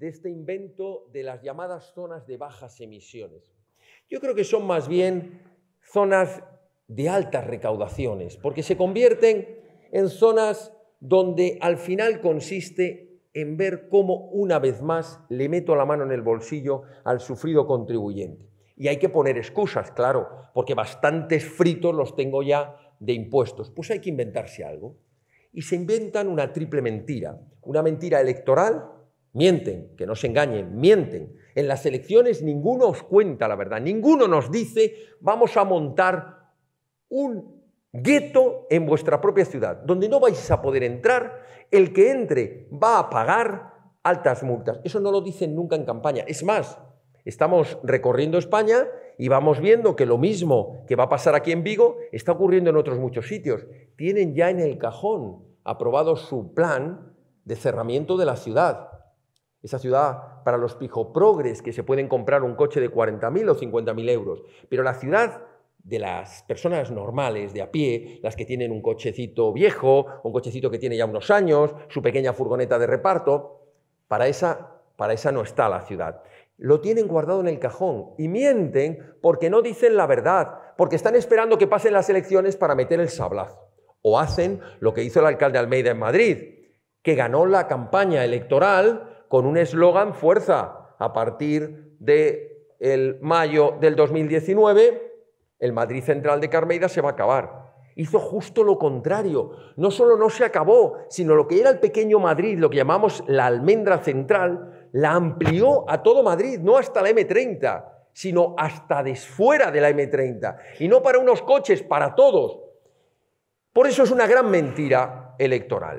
de este invento de las llamadas zonas de bajas emisiones. Yo creo que son más bien zonas de altas recaudaciones, porque se convierten en zonas donde al final consiste en ver cómo una vez más le meto la mano en el bolsillo al sufrido contribuyente. Y hay que poner excusas, claro, porque bastantes fritos los tengo ya de impuestos. Pues hay que inventarse algo. Y se inventan una triple mentira. Una mentira electoral, mienten, que no se engañen, mienten. En las elecciones ninguno os cuenta la verdad, ninguno nos dice, vamos a montar un gueto en vuestra propia ciudad, donde no vais a poder entrar, el que entre va a pagar altas multas. Eso no lo dicen nunca en campaña. Es más, estamos recorriendo España y vamos viendo que lo mismo que va a pasar aquí en Vigo está ocurriendo en otros muchos sitios. Tienen ya en el cajón aprobado su plan de cerramiento de la ciudad esa ciudad para los pijoprogres que se pueden comprar un coche de 40.000 o 50.000 euros. Pero la ciudad de las personas normales, de a pie, las que tienen un cochecito viejo, un cochecito que tiene ya unos años, su pequeña furgoneta de reparto, para esa, para esa no está la ciudad. Lo tienen guardado en el cajón y mienten porque no dicen la verdad, porque están esperando que pasen las elecciones para meter el sablazo. O hacen lo que hizo el alcalde Almeida en Madrid, que ganó la campaña electoral con un eslogan fuerza. A partir de el mayo del 2019, el Madrid Central de Carmeida se va a acabar. Hizo justo lo contrario. No solo no se acabó, sino lo que era el pequeño Madrid, lo que llamamos la almendra central, la amplió a todo Madrid, no hasta la M30, sino hasta desfuera de la M30. Y no para unos coches, para todos. Por eso es una gran mentira electoral.